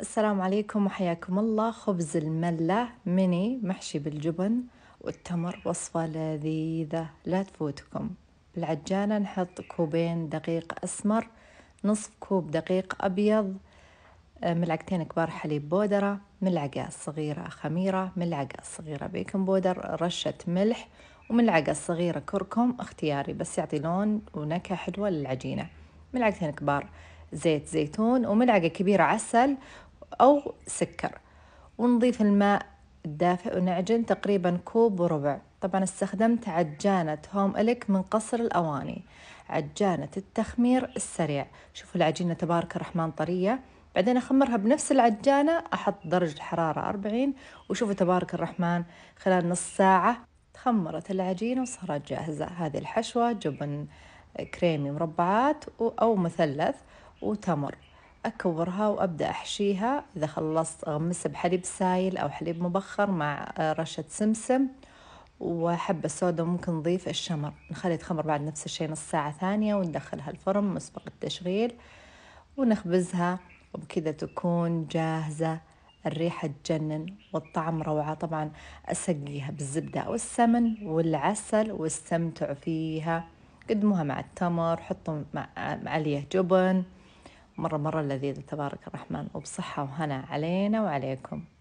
السلام عليكم وحياكم الله خبز الملة ميني محشي بالجبن والتمر وصفة لذيذة لا تفوتكم بالعجانة نحط كوبين دقيق أسمر نصف كوب دقيق أبيض آه، ملعقتين كبار حليب بودرة ملعقة صغيرة خميرة ملعقة صغيرة بيكنج بودر رشة ملح وملعقة صغيرة كركم اختياري بس يعطي لون ونكهة حلوة للعجينة ملعقتين كبار زيت زيتون وملعقة كبيرة عسل أو سكر ونضيف الماء الدافئ ونعجن تقريبا كوب وربع طبعا استخدمت عجانة هوم إليك من قصر الأواني عجانة التخمير السريع شوفوا العجينة تبارك الرحمن طرية بعدين أخمرها بنفس العجانة أحط درجة حرارة 40 وشوفوا تبارك الرحمن خلال نص ساعة تخمرت العجينة وصارت جاهزة هذه الحشوة جبن كريمي مربعات أو مثلث وتمر أكورها وأبدأ أحشيها إذا خلصت أغمسها بحليب سايل أو حليب مبخر مع رشة سمسم وحبة سودا ممكن نضيف الشمر نخلي تخمر بعد نفس الشيء نص ساعة ثانية وندخلها الفرن مسبق التشغيل ونخبزها وبكذا تكون جاهزة الريحة تجنن والطعم روعة طبعا أسقيها بالزبدة أو السمن والعسل واستمتعوا فيها قدموها مع التمر حطوا مع عليه جبن مرة مرة لذيذة تبارك الرحمن وبصحة وهنا علينا وعليكم